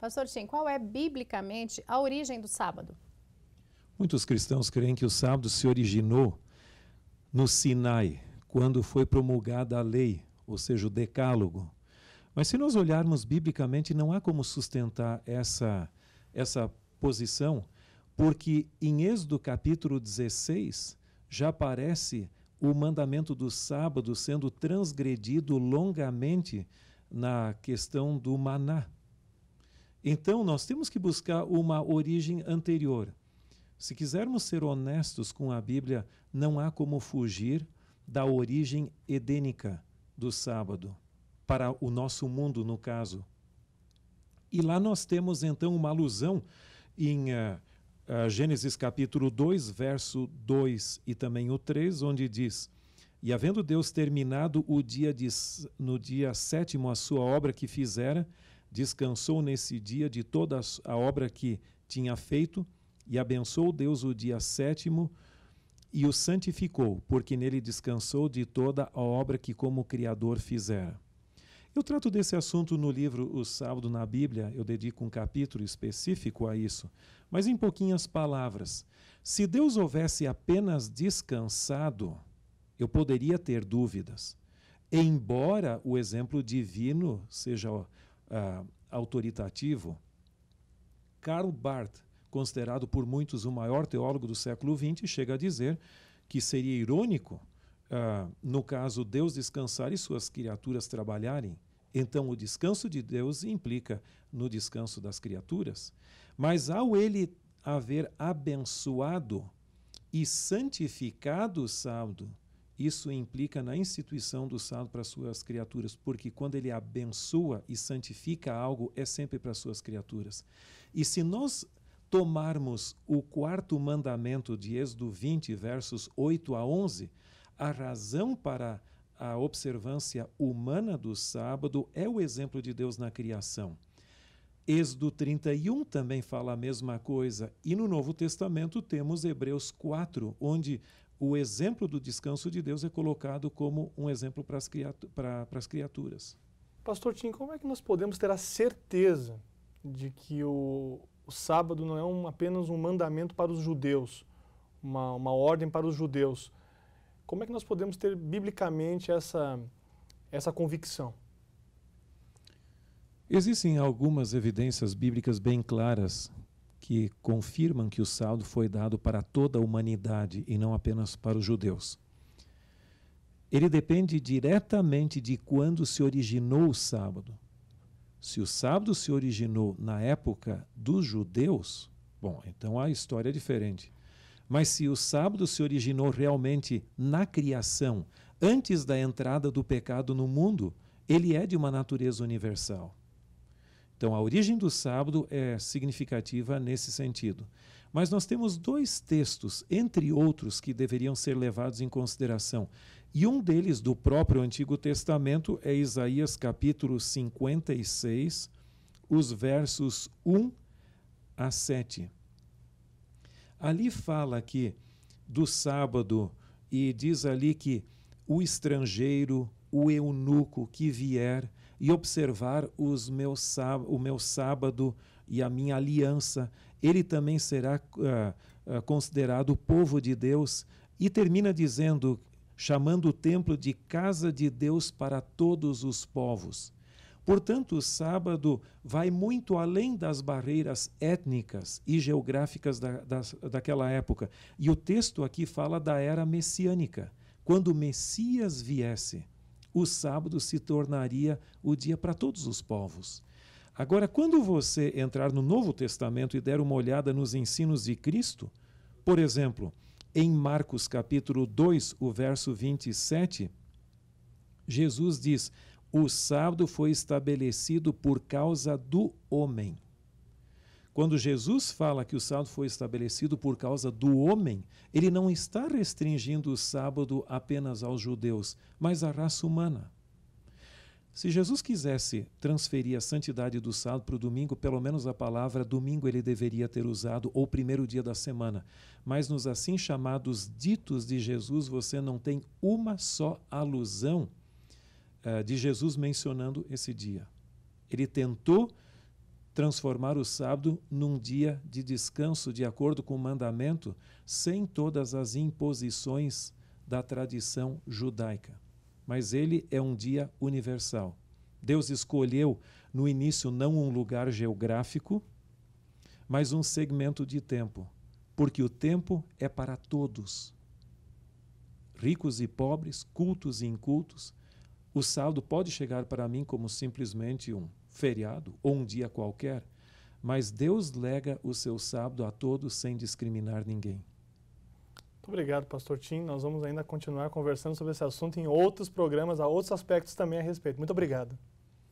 Pastor Tim, qual é biblicamente a origem do sábado? Muitos cristãos creem que o sábado se originou no Sinai, quando foi promulgada a lei, ou seja, o Decálogo. Mas se nós olharmos biblicamente, não há como sustentar essa, essa posição, porque em Êxodo capítulo 16 já aparece o mandamento do sábado sendo transgredido longamente na questão do maná. Então, nós temos que buscar uma origem anterior. Se quisermos ser honestos com a Bíblia, não há como fugir da origem edênica do sábado, para o nosso mundo, no caso. E lá nós temos então uma alusão em uh, uh, Gênesis capítulo 2, verso 2 e também o 3, onde diz: E havendo Deus terminado o dia de, no dia sétimo a sua obra que fizera, descansou nesse dia de toda a obra que tinha feito, e abençoou Deus o dia sétimo e o santificou, porque nele descansou de toda a obra que como Criador fizera. Eu trato desse assunto no livro O Sábado na Bíblia, eu dedico um capítulo específico a isso, mas em pouquinhas palavras. Se Deus houvesse apenas descansado, eu poderia ter dúvidas. Embora o exemplo divino seja uh, autoritativo, Karl Barth, considerado por muitos o maior teólogo do século XX, chega a dizer que seria irônico, uh, no caso, Deus descansar e suas criaturas trabalharem. Então, o descanso de Deus implica no descanso das criaturas. Mas, ao ele haver abençoado e santificado o sábado, isso implica na instituição do sábado para suas criaturas, porque quando ele abençoa e santifica algo, é sempre para suas criaturas. E se nós tomarmos o quarto mandamento de Êxodo 20, versos 8 a 11, a razão para a observância humana do sábado é o exemplo de Deus na criação. Êxodo 31 também fala a mesma coisa. E no Novo Testamento temos Hebreus 4, onde o exemplo do descanso de Deus é colocado como um exemplo para as, criatu para, para as criaturas. Pastor Tim, como é que nós podemos ter a certeza de que o, o sábado não é um, apenas um mandamento para os judeus, uma, uma ordem para os judeus? Como é que nós podemos ter biblicamente essa, essa convicção? Existem algumas evidências bíblicas bem claras que confirmam que o saldo foi dado para toda a humanidade e não apenas para os judeus. Ele depende diretamente de quando se originou o sábado. Se o sábado se originou na época dos judeus, bom, então a história é diferente. Mas se o sábado se originou realmente na criação, antes da entrada do pecado no mundo, ele é de uma natureza universal. Então, a origem do sábado é significativa nesse sentido. Mas nós temos dois textos, entre outros, que deveriam ser levados em consideração. E um deles, do próprio Antigo Testamento, é Isaías capítulo 56, os versos 1 a 7. Ali fala aqui do sábado e diz ali que o estrangeiro, o eunuco que vier, e observar os meus, o meu sábado e a minha aliança. Ele também será uh, uh, considerado o povo de Deus. E termina dizendo, chamando o templo de casa de Deus para todos os povos. Portanto, o sábado vai muito além das barreiras étnicas e geográficas da, da, daquela época. E o texto aqui fala da era messiânica. Quando o Messias viesse, o sábado se tornaria o dia para todos os povos. Agora, quando você entrar no Novo Testamento e der uma olhada nos ensinos de Cristo, por exemplo, em Marcos capítulo 2, o verso 27, Jesus diz: O sábado foi estabelecido por causa do homem. Quando Jesus fala que o sábado foi estabelecido por causa do homem, ele não está restringindo o sábado apenas aos judeus, mas à raça humana. Se Jesus quisesse transferir a santidade do sábado para o domingo, pelo menos a palavra domingo ele deveria ter usado, ou primeiro dia da semana. Mas nos assim chamados ditos de Jesus, você não tem uma só alusão uh, de Jesus mencionando esse dia. Ele tentou transformar o sábado num dia de descanso de acordo com o mandamento, sem todas as imposições da tradição judaica. Mas ele é um dia universal. Deus escolheu no início não um lugar geográfico, mas um segmento de tempo, porque o tempo é para todos. Ricos e pobres, cultos e incultos, o saldo pode chegar para mim como simplesmente um feriado ou um dia qualquer, mas Deus lega o seu sábado a todos sem discriminar ninguém. Muito obrigado, pastor Tim. Nós vamos ainda continuar conversando sobre esse assunto em outros programas, a outros aspectos também a respeito. Muito obrigado.